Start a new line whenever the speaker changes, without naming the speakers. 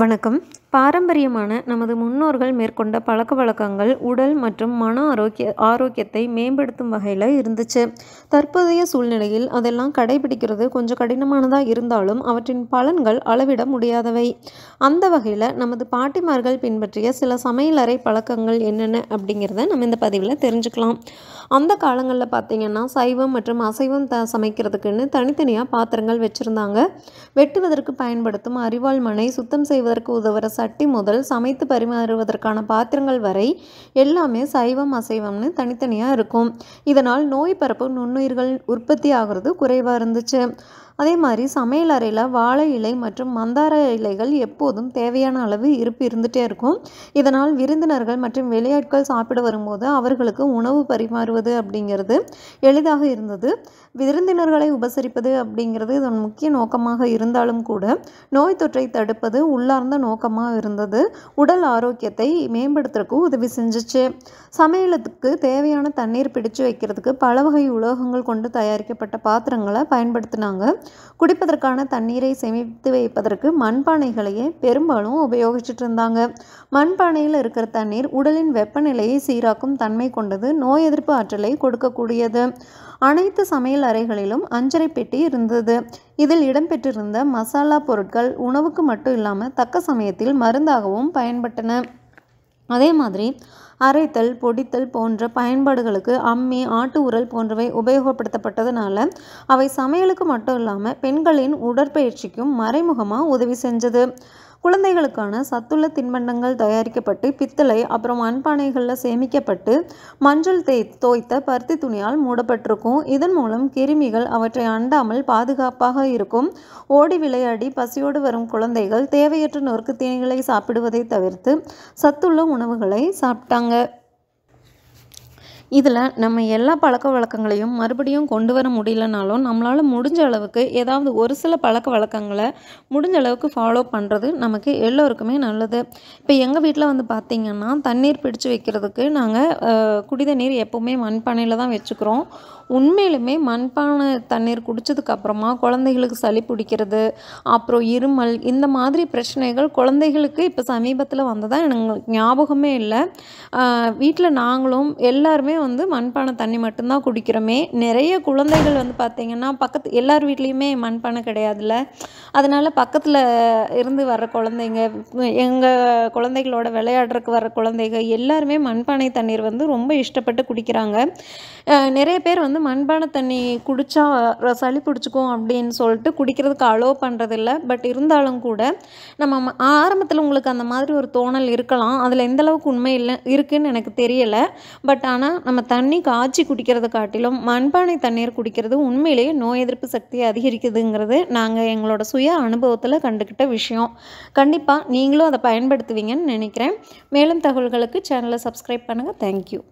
வணக்கம் பாரம்பரியமான நமது முன்னோர்கள் மேற்கொண்ட பழக்க வழக்கங்கள் உடல் மற்றும் மன ஆரோக்கிய ஆரோக்கியத்தை மேம்படுத்தும் வகையில் இருந்துச்சு தற்போதைய சூழ்நிலையில் அதெல்லாம் கடைபிடிக்கிறது கொஞ்சம் கடினமானதாக இருந்தாலும் அவற்றின் பலன்கள் அளவிட முடியாதவை அந்த வகையில் நமது பாட்டிமார்கள் பின்பற்றிய சில சமையலறை பழக்கங்கள் என்னென்ன அப்படிங்கிறத நம்ம இந்த பதிவில் தெரிஞ்சுக்கலாம் அந்த காலங்களில் பார்த்திங்கன்னா சைவம் மற்றும் அசைவம் த சமைக்கிறதுக்குன்னு தனித்தனியாக பாத்திரங்கள் வச்சுருந்தாங்க வெட்டுவதற்கு பயன்படுத்தும் அரிவாள் மனை சுத்தம் செய்வதற்கு உதவுற சட்டி முதல் சமைத்து பரிமாறுவதற்கான பாத்திரங்கள் வரை எல்லாமே சைவம் அசைவம்னு தனித்தனியாக இருக்கும் இதனால் நோய் பரப்பு நுண்ணுயிர்கள் உற்பத்தி ஆகிறது குறைவாக இருந்துச்சு அதே மாதிரி சமையல் அறையில் வாழை இலை மற்றும் மந்தார இலைகள் எப்போதும் தேவையான அளவு இருப்பு இருந்துகிட்டே இருக்கும் இதனால் விருந்தினர்கள் மற்றும் வெளியாட்கள் சாப்பிட வரும்போது அவர்களுக்கு உணவு பரிமாறுவது அப்படிங்கிறது எளிதாக இருந்தது விருந்தினர்களை உபசரிப்பது அப்படிங்கிறது இதன் முக்கிய நோக்கமாக இருந்தாலும் கூட நோய் தொற்றை தடுப்பது உள்ளார்ந்த நோக்கமாக இருந்தது உடல் ஆரோக்கியத்தை மேம்படுத்துறதுக்கு உதவி செஞ்சிச்சு சமையலத்துக்கு தேவையான தண்ணீர் பிடிச்சு வைக்கிறதுக்கு பல வகை உலோகங்கள் கொண்டு தயாரிக்கப்பட்ட பாத்திரங்களை பயன்படுத்தினாங்க குடிப்பதற்கான தண்ணீரை சேமித்து வைப்பதற்கு மண்பானைகளையே பெரும்பாலும் உபயோகிச்சுட்டு இருந்தாங்க மண்பானையில் இருக்கிற தண்ணீர் உடலின் வெப்பநிலையை சீராக்கும் தன்மை கொண்டது நோய் எதிர்ப்பு ஆற்றலை கொடுக்கக்கூடியது அனைத்து சமையல் அறைகளிலும் அஞ்சரை பெட்டி இருந்தது இதில் இடம்பெற்றிருந்த மசாலா பொருட்கள் உணவுக்கு மட்டும் இல்லாமல் தக்க சமயத்தில் மருந்தாகவும் பயன்பட்டன அதே மாதிரி அரைத்தல் பொடித்தல் போன்ற பயன்பாடுகளுக்கு அம்மி ஆட்டு உரல் போன்றவை உபயோகப்படுத்தப்பட்டதுனால அவை சமையலுக்கு மட்டும் இல்லாமல் பெண்களின் உடற்பயிற்சிக்கும் மறைமுகமாக உதவி செஞ்சது குழந்தைகளுக்கான சத்துள்ள தின்பண்டங்கள் தயாரிக்கப்பட்டு பித்தளை அப்புறம் மண்பானைகளில் சேமிக்கப்பட்டு மஞ்சள் தே தோய்த்த பருத்தி துணியால் மூடப்பட்டிருக்கும் இதன் மூலம் கிருமிகள் அவற்றை அண்டாமல் பாதுகாப்பாக இருக்கும் ஓடி விளையாடி பசியோடு வரும் குழந்தைகள் தேவையற்ற நொறுக்கு தீனிகளை சாப்பிடுவதை தவிர்த்து சத்துள்ள உணவுகளை சாப்பிட்டாங்க இதில் நம்ம எல்லா பழக்க வழக்கங்களையும் மறுபடியும் கொண்டு வர முடியலனாலும் நம்மளால் முடிஞ்ச அளவுக்கு ஏதாவது ஒரு சில பழக்க வழக்கங்களை முடிஞ்ச அளவுக்கு ஃபாலோ பண்ணுறது நமக்கு எல்லோருக்குமே நல்லது இப்போ எங்கள் வீட்டில் வந்து பார்த்திங்கன்னா தண்ணீர் பிடிச்சு வைக்கிறதுக்கு நாங்கள் குடித நீர் எப்போவுமே மண்பானையில் தான் வச்சுக்கிறோம் உண்மையிலுமே மண்பானை தண்ணீர் குடித்ததுக்கப்புறமா குழந்தைகளுக்கு சளி பிடிக்கிறது அப்புறம் இருமல் இந்த மாதிரி பிரச்சனைகள் குழந்தைகளுக்கு இப்போ சமீபத்தில் வந்ததாக எனக்கு ஞாபகமே இல்லை வீட்டில் நாங்களும் எல்லாருமே வந்து மண்பானை தண்ணி மட்டும்தான் குடிக்கிறோமே நிறைய குழந்தைகள் வந்து பார்த்திங்கன்னா பக்கத்து எல்லார் வீட்லேயுமே மண்பானை கிடையாதுல்ல அதனால் பக்கத்தில் இருந்து வர குழந்தைங்க எங்கள் குழந்தைகளோட விளையாடுறதுக்கு வர குழந்தைங்க எல்லாருமே மண்பானை தண்ணீர் வந்து ரொம்ப இஷ்டப்பட்டு குடிக்கிறாங்க நிறைய பேர் வந்து மண்பானை தண்ணி குடித்தா சளி பிடிச்சிக்கும் அப்படின்னு சொல்லிட்டு குடிக்கிறதுக்கு அலோவ் பண்ணுறதில்ல பட் இருந்தாலும் கூட நம்ம ஆரம்பத்தில் உங்களுக்கு அந்த மாதிரி ஒரு தோணல் இருக்கலாம் அதில் எந்தளவுக்கு உண்மை இல்லை இருக்குதுன்னு எனக்கு தெரியலை பட் ஆனால் நம்ம தண்ணி காய்ச்சி குடிக்கிறத காட்டிலும் மண்பானை தண்ணீர் குடிக்கிறது உண்மையிலேயே நோய் எதிர்ப்பு சக்தியை அதிகரிக்குதுங்கிறது நாங்கள் எங்களோட சுய அனுபவத்தில் கண்டுக்கிட்ட விஷயம் கண்டிப்பாக நீங்களும் அதை பயன்படுத்துவீங்கன்னு நினைக்கிறேன் மேலும் தகவல்களுக்கு சேனலை சப்ஸ்கிரைப் பண்ணுங்கள் தேங்க்யூ